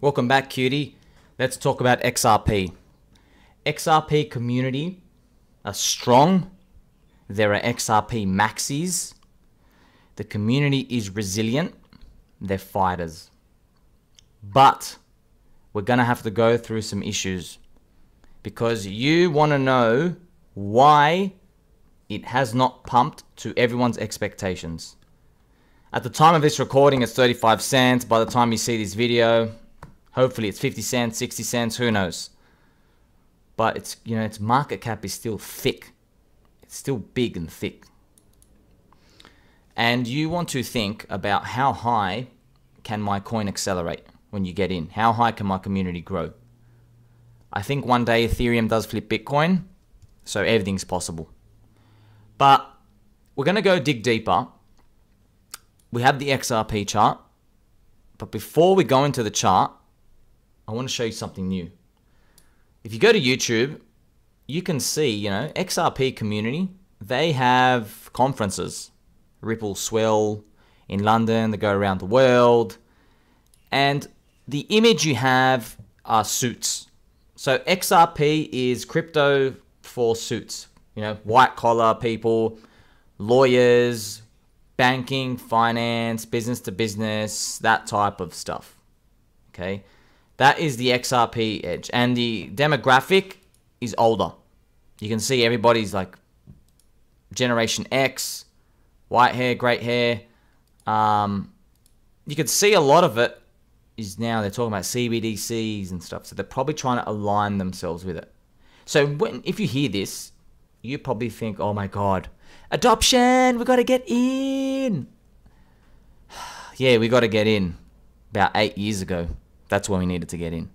Welcome back, cutie. Let's talk about XRP. XRP community are strong. There are XRP maxis. The community is resilient. They're fighters. But we're going to have to go through some issues because you want to know why it has not pumped to everyone's expectations. At the time of this recording, it's 35 cents. By the time you see this video, Hopefully it's 50 cents, 60 cents, who knows. But it's, you know, its market cap is still thick. It's still big and thick. And you want to think about how high can my coin accelerate when you get in? How high can my community grow? I think one day Ethereum does flip Bitcoin, so everything's possible. But we're going to go dig deeper. We have the XRP chart, but before we go into the chart, I want to show you something new. If you go to YouTube, you can see, you know, XRP community, they have conferences. Ripple Swell in London, they go around the world. And the image you have are suits. So XRP is crypto for suits, you know, white collar people, lawyers, banking, finance, business to business, that type of stuff. Okay. That is the XRP edge. And the demographic is older. You can see everybody's like Generation X, white hair, great hair. Um, you can see a lot of it is now they're talking about CBDCs and stuff. So they're probably trying to align themselves with it. So when if you hear this, you probably think, oh my God, adoption, we got to get in. yeah, we got to get in about eight years ago. That's when we needed to get in.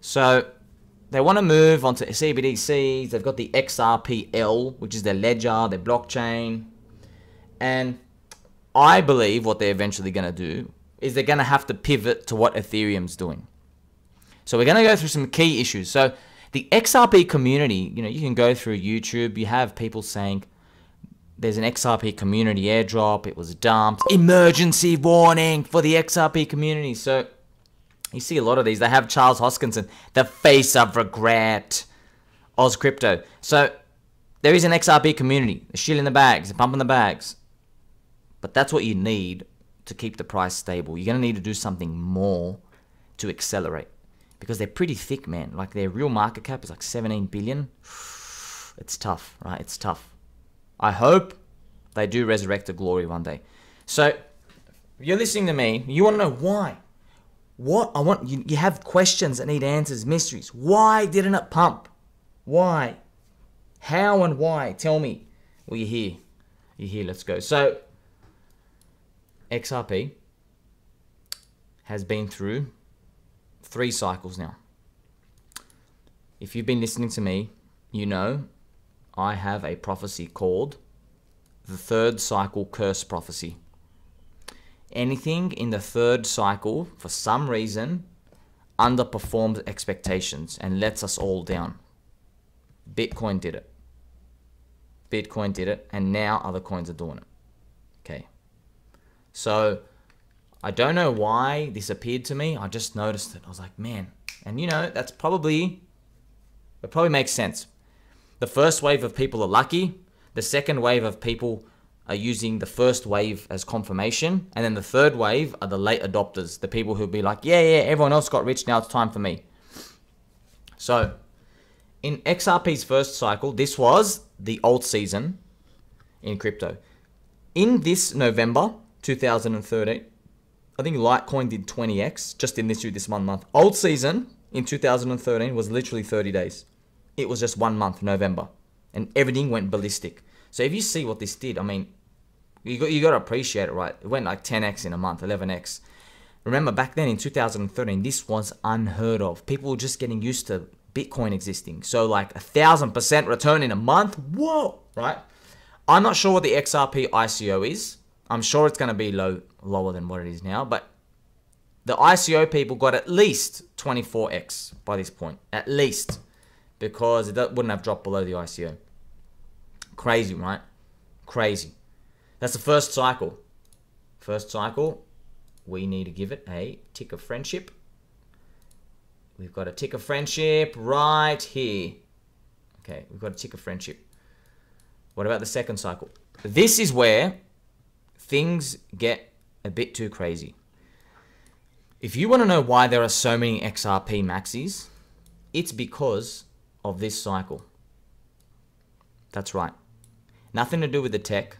So they want to move on to CBDCs. They've got the XRPL, which is their ledger, their blockchain. And I believe what they're eventually going to do is they're going to have to pivot to what Ethereum's doing. So we're going to go through some key issues. So the XRP community, you know, you can go through YouTube, you have people saying there's an XRP community airdrop, it was dumped, emergency warning for the XRP community. So you see a lot of these. They have Charles Hoskinson, the face of regret. Oz Crypto. So there is an XRP community. They're shilling the bags, they're pumping the bags. But that's what you need to keep the price stable. You're going to need to do something more to accelerate because they're pretty thick, man. Like their real market cap is like 17 billion. It's tough, right? It's tough. I hope they do resurrect the glory one day. So, you're listening to me, you want to know why. What I want you, you have questions that need answers, mysteries. Why didn't it pump? Why? How and why? Tell me. Well, you're here. You're here. Let's go. So, XRP has been through three cycles now. If you've been listening to me, you know I have a prophecy called the third cycle curse prophecy anything in the third cycle, for some reason, underperforms expectations and lets us all down. Bitcoin did it. Bitcoin did it, and now other coins are doing it. Okay. So I don't know why this appeared to me. I just noticed it. I was like, man. And you know, that's probably, it probably makes sense. The first wave of people are lucky. The second wave of people are using the first wave as confirmation. And then the third wave are the late adopters, the people who'll be like, yeah, yeah, everyone else got rich, now it's time for me. So in XRP's first cycle, this was the alt season in crypto. In this November 2013, I think Litecoin did 20x just in this year, this one month. Old season in 2013 was literally 30 days. It was just one month, November, and everything went ballistic. So if you see what this did, I mean, you got, you got to appreciate it, right? It went like 10x in a month, 11x. Remember back then in 2013, this was unheard of. People were just getting used to Bitcoin existing. So like a thousand percent return in a month. Whoa, right? I'm not sure what the XRP ICO is. I'm sure it's going to be low, lower than what it is now, but the ICO people got at least 24x by this point, at least, because it wouldn't have dropped below the ICO. Crazy, right? Crazy. That's the first cycle. First cycle, we need to give it a tick of friendship. We've got a tick of friendship right here. Okay, we've got a tick of friendship. What about the second cycle? This is where things get a bit too crazy. If you want to know why there are so many XRP maxis, it's because of this cycle. That's right. Nothing to do with the tech,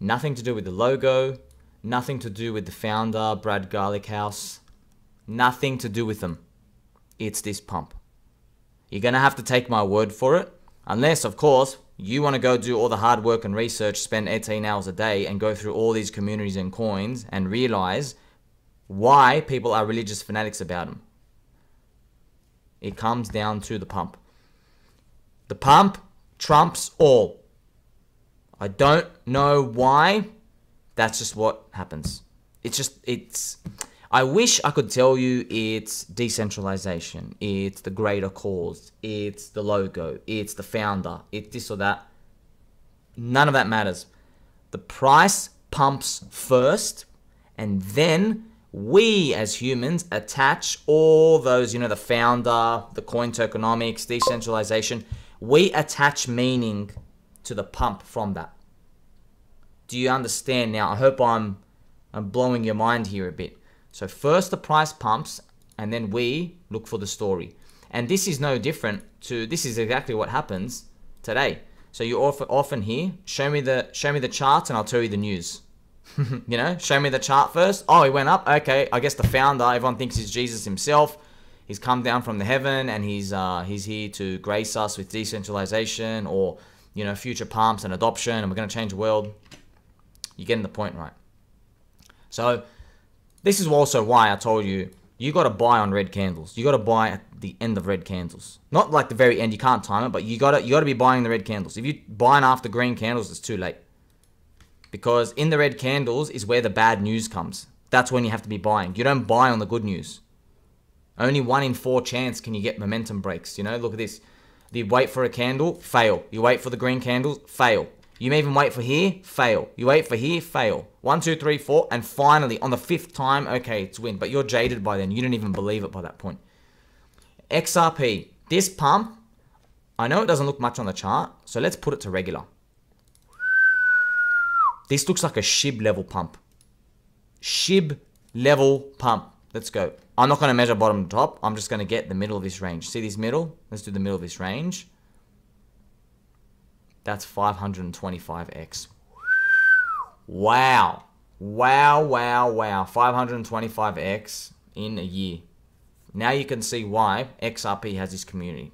nothing to do with the logo, nothing to do with the founder, Brad House, nothing to do with them. It's this pump. You're going to have to take my word for it, unless, of course, you want to go do all the hard work and research, spend 18 hours a day, and go through all these communities and coins and realize why people are religious fanatics about them. It comes down to the pump. The pump trumps all. I don't know why. That's just what happens. It's just, it's. I wish I could tell you it's decentralization, it's the greater cause, it's the logo, it's the founder, it's this or that. None of that matters. The price pumps first, and then we as humans attach all those, you know, the founder, the coin tokenomics, decentralization, we attach meaning to the pump from that. Do you understand now? I hope I'm, I'm blowing your mind here a bit. So first the price pumps and then we look for the story. And this is no different to, this is exactly what happens today. So you often hear, show me the show me the charts and I'll tell you the news. you know, show me the chart first. Oh, he went up. Okay, I guess the founder. Everyone thinks he's Jesus himself. He's come down from the heaven and he's uh, he's here to grace us with decentralization or you know, future pumps and adoption, and we're going to change the world. You're getting the point right. So this is also why I told you you got to buy on red candles. You got to buy at the end of red candles, not like the very end. You can't time it, but you got to you got to be buying the red candles. If you buying after green candles, it's too late because in the red candles is where the bad news comes. That's when you have to be buying. You don't buy on the good news. Only one in four chance can you get momentum breaks. You know, look at this. You wait for a candle, fail. You wait for the green candles, fail. You even wait for here, fail. You wait for here, fail. One, two, three, four, and finally, on the fifth time, okay, it's win. But you're jaded by then. You don't even believe it by that point. XRP. This pump, I know it doesn't look much on the chart, so let's put it to regular. This looks like a SHIB level pump. SHIB level pump. Let's go. I'm not going to measure bottom to top. I'm just going to get the middle of this range. See this middle? Let's do the middle of this range. That's 525x. Wow. Wow, wow, wow. 525x in a year. Now you can see why XRP has this community.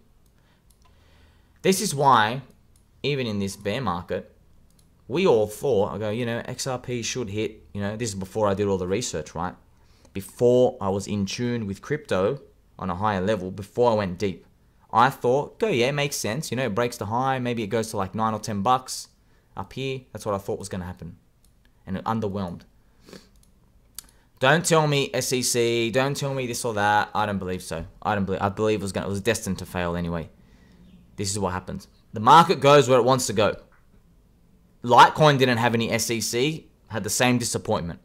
This is why, even in this bear market, we all thought, I go, you know, XRP should hit, you know, this is before I did all the research, right? before I was in tune with crypto on a higher level, before I went deep. I thought, go, yeah, makes sense. You know, it breaks the high. Maybe it goes to like nine or 10 bucks up here. That's what I thought was going to happen. And it underwhelmed. Don't tell me SEC. Don't tell me this or that. I don't believe so. I don't believe. I believe it was going. It was destined to fail anyway. This is what happens. The market goes where it wants to go. Litecoin didn't have any SEC. Had the same disappointment.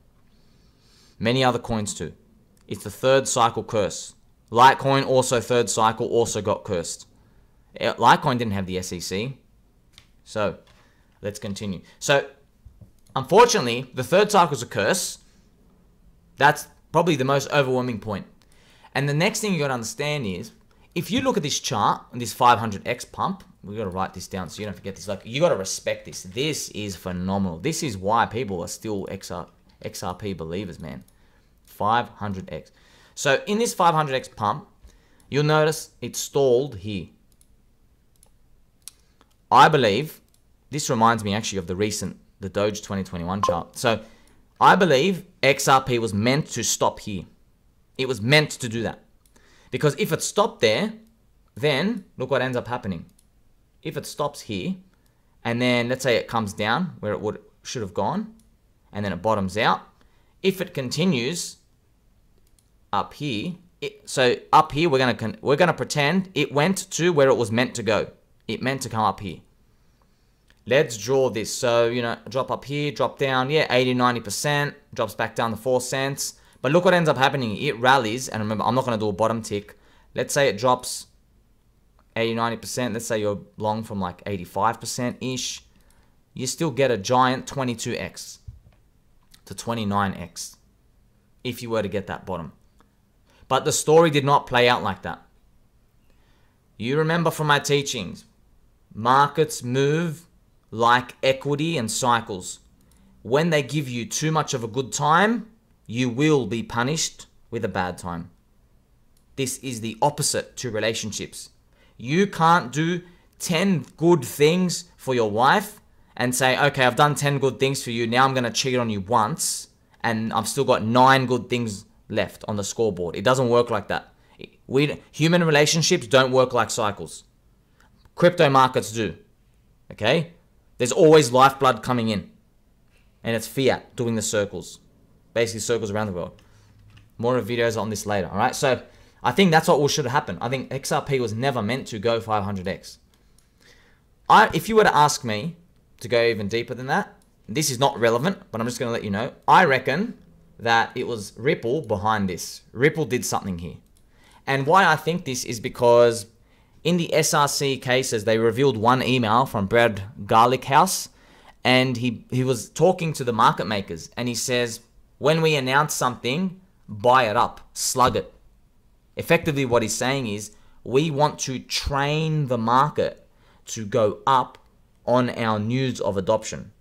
Many other coins too. It's the third cycle curse. Litecoin also third cycle also got cursed. Eh, Litecoin didn't have the SEC. So, let's continue. So, unfortunately, the third cycle is a curse. That's probably the most overwhelming point. And the next thing you got to understand is, if you look at this chart, this 500x pump, we got to write this down so you don't forget this. Like, you got to respect this. This is phenomenal. This is why people are still XR, XRP believers, man. 500x. So in this 500x pump, you'll notice it stalled here. I believe, this reminds me actually of the recent, the Doge 2021 chart. So I believe XRP was meant to stop here. It was meant to do that. Because if it stopped there, then look what ends up happening. If it stops here, and then let's say it comes down where it would should have gone, and then it bottoms out. If it continues up here, it, so up here we're gonna we're gonna pretend it went to where it was meant to go. It meant to come up here. Let's draw this. So, you know, drop up here, drop down, yeah, 80, 90%, drops back down to 4 cents. But look what ends up happening. It rallies, and remember, I'm not going to do a bottom tick. Let's say it drops 80, 90%. Let's say you're long from like 85%-ish. You still get a giant 22x to 29x if you were to get that bottom. But the story did not play out like that. You remember from my teachings, markets move like equity and cycles. When they give you too much of a good time, you will be punished with a bad time. This is the opposite to relationships. You can't do 10 good things for your wife and say, okay, I've done 10 good things for you. Now I'm going to cheat on you once, and I've still got nine good things left on the scoreboard. It doesn't work like that. We human relationships don't work like cycles. Crypto markets do. Okay? There's always lifeblood coming in. And it's fiat doing the circles. Basically circles around the world. More videos on this later, all right? So, I think that's what should happen. I think XRP was never meant to go 500x. I, if you were to ask me, to go even deeper than that, this is not relevant, but I'm just going to let you know. I reckon that it was Ripple behind this. Ripple did something here. And why I think this is because in the SRC cases, they revealed one email from Brad House, and he, he was talking to the market makers, and he says, when we announce something, buy it up, slug it. Effectively, what he's saying is, we want to train the market to go up on our news of adoption.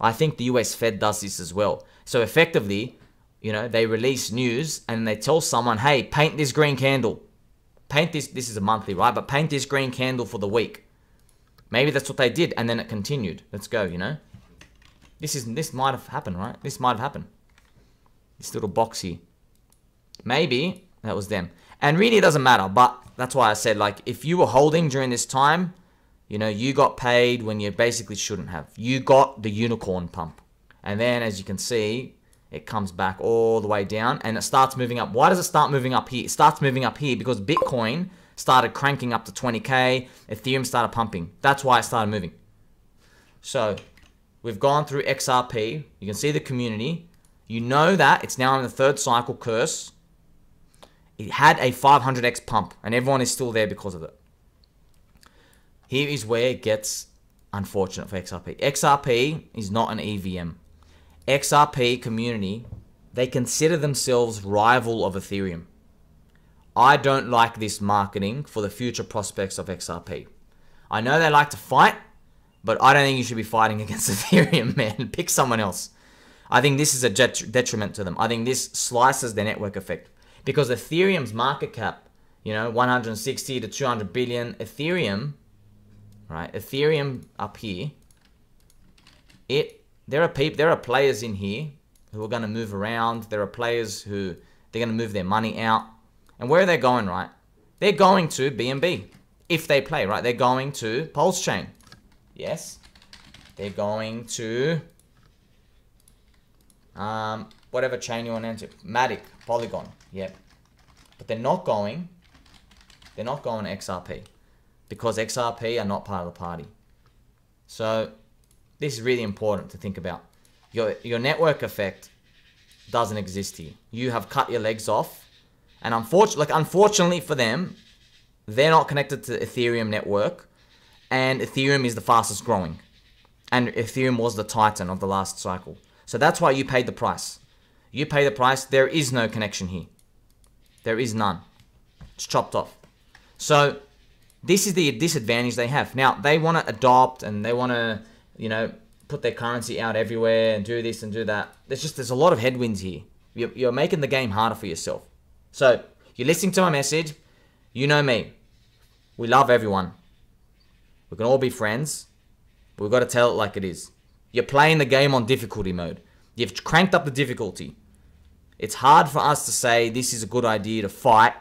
I think the US Fed does this as well. So effectively, you know, they release news and they tell someone, hey, paint this green candle. Paint this, this is a monthly, right? But paint this green candle for the week. Maybe that's what they did and then it continued. Let's go, you know? This is this might have happened, right? This might have happened. This little box here. Maybe that was them. And really it doesn't matter, but that's why I said like if you were holding during this time, you know, you got paid when you basically shouldn't have. You got the unicorn pump. And then, as you can see, it comes back all the way down and it starts moving up. Why does it start moving up here? It starts moving up here because Bitcoin started cranking up to 20K, Ethereum started pumping. That's why it started moving. So we've gone through XRP. You can see the community. You know that it's now in the third cycle curse. It had a 500x pump and everyone is still there because of it. Here is where it gets unfortunate for XRP. XRP is not an EVM. XRP community, they consider themselves rival of Ethereum. I don't like this marketing for the future prospects of XRP. I know they like to fight, but I don't think you should be fighting against Ethereum, man. Pick someone else. I think this is a detriment to them. I think this slices their network effect because Ethereum's market cap, you know, 160 to 200 billion, Ethereum right? Ethereum up here, it there are people there are players in here who are going to move around. There are players who they're going to move their money out. And where are they going, right? They're going to BNB if they play, right? They're going to Pulse Chain. Yes. They're going to um, whatever chain you want to enter. Matic, Polygon. Yep. But they're not going. They're not going to XRP because XRP are not part of the party. So this is really important to think about. Your, your network effect doesn't exist here. You have cut your legs off. And unfortunately, like unfortunately for them, they're not connected to Ethereum network. And Ethereum is the fastest growing. And Ethereum was the titan of the last cycle. So that's why you paid the price. You pay the price. There is no connection here. There is none. It's chopped off. So this is the disadvantage they have. Now, they want to adopt and they want to, you know, put their currency out everywhere and do this and do that. There's just, there's a lot of headwinds here. You're, you're making the game harder for yourself. So, you're listening to my message. You know me. We love everyone. We can all be friends. But we've got to tell it like it is. You're playing the game on difficulty mode. You've cranked up the difficulty. It's hard for us to say this is a good idea to fight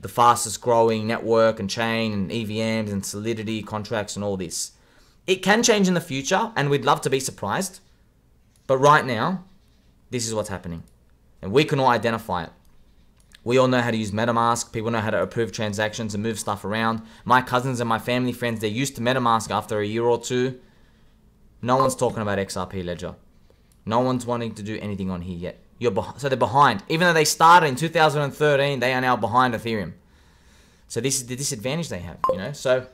the fastest growing network and chain and EVMs and solidity contracts and all this. It can change in the future and we'd love to be surprised. But right now, this is what's happening. And we can all identify it. We all know how to use MetaMask. People know how to approve transactions and move stuff around. My cousins and my family friends, they're used to MetaMask after a year or two. No one's talking about XRP Ledger. No one's wanting to do anything on here yet. You're beh- so they're behind. Even though they started in 2013, they are now behind Ethereum. So this is the disadvantage they have, you know. So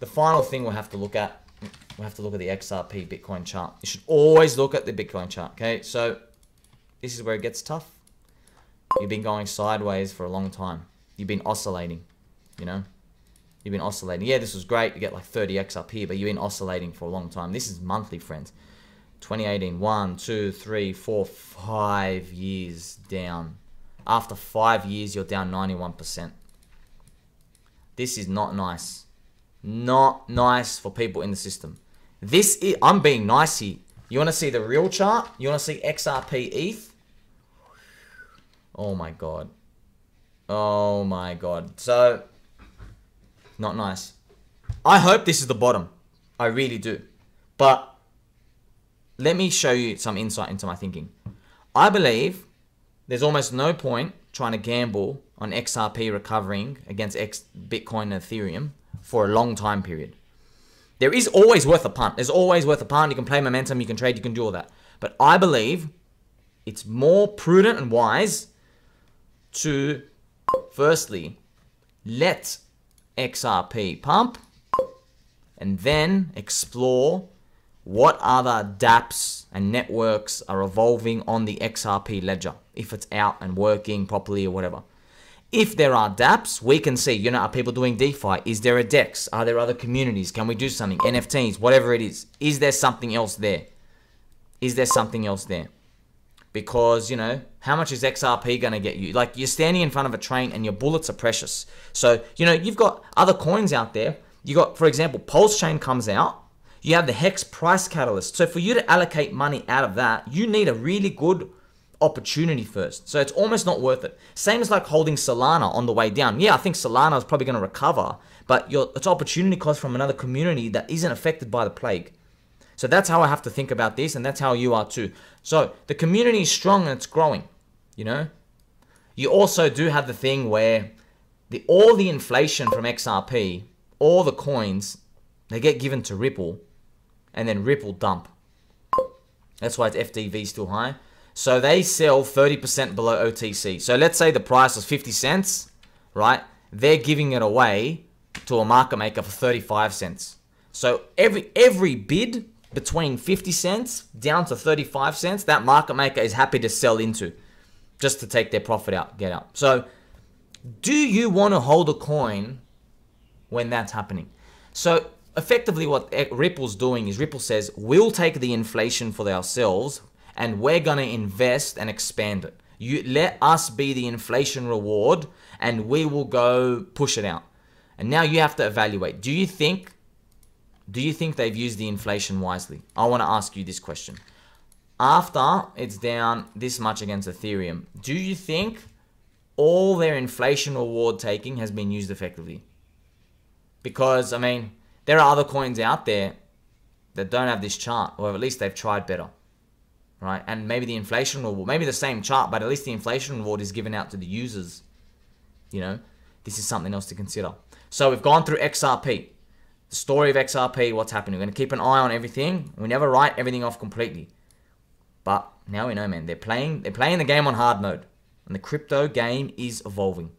the final thing we'll have to look at, we'll have to look at the XRP Bitcoin chart. You should always look at the Bitcoin chart. Okay, so this is where it gets tough. You've been going sideways for a long time. You've been oscillating, you know. You've been oscillating. Yeah, this was great. You get like 30x up here, but you've been oscillating for a long time. This is monthly, friends. 2018, one, two, three, four, five years down. After five years, you're down 91%. This is not nice. Not nice for people in the system. This is, I'm being nice here. You want to see the real chart? You want to see XRP ETH? Oh my God. Oh my God. So, not nice. I hope this is the bottom. I really do. But let me show you some insight into my thinking. I believe there's almost no point trying to gamble on XRP recovering against X Bitcoin and Ethereum for a long time period. There is always worth a punt. There's always worth a punt. You can play momentum, you can trade, you can do all that. But I believe it's more prudent and wise to firstly let XRP pump and then explore what other dApps and networks are evolving on the XRP ledger, if it's out and working properly or whatever. If there are dApps, we can see, you know, are people doing DeFi? Is there a DEX? Are there other communities? Can we do something? NFTs, whatever it is. Is there something else there? Is there something else there? Because, you know, how much is XRP going to get you? Like, you're standing in front of a train and your bullets are precious. So, you know, you've got other coins out there. You got, for example, Pulse Chain comes out you have the hex price catalyst. So for you to allocate money out of that, you need a really good opportunity first. So it's almost not worth it. Same as like holding Solana on the way down. Yeah, I think Solana is probably going to recover, but your, it's opportunity cost from another community that isn't affected by the plague. So that's how I have to think about this, and that's how you are too. So the community is strong and it's growing, you know? You also do have the thing where the all the inflation from XRP, all the coins, they get given to Ripple and then Ripple dump. That's why its FDV still high. So they sell 30% below OTC. So let's say the price was 50 cents, right? They're giving it away to a market maker for 35 cents. So every every bid between 50 cents down to 35 cents, that market maker is happy to sell into just to take their profit out, get out. So do you want to hold a coin when that's happening? So effectively what Ripple's doing is Ripple says, we'll take the inflation for ourselves and we're going to invest and expand it. You let us be the inflation reward and we will go push it out. And now you have to evaluate. Do you think do you think they've used the inflation wisely? I want to ask you this question. After it's down this much against Ethereum, do you think all their inflation reward taking has been used effectively? Because I mean, there are other coins out there that don't have this chart, or at least they've tried better, right? And maybe the inflation reward, maybe the same chart, but at least the inflation reward is given out to the users. You know, this is something else to consider. So we've gone through XRP, the story of XRP, what's happening. We're going to keep an eye on everything. We never write everything off completely. But now we know, man. They're playing. They're playing the game on hard mode, and the crypto game is evolving.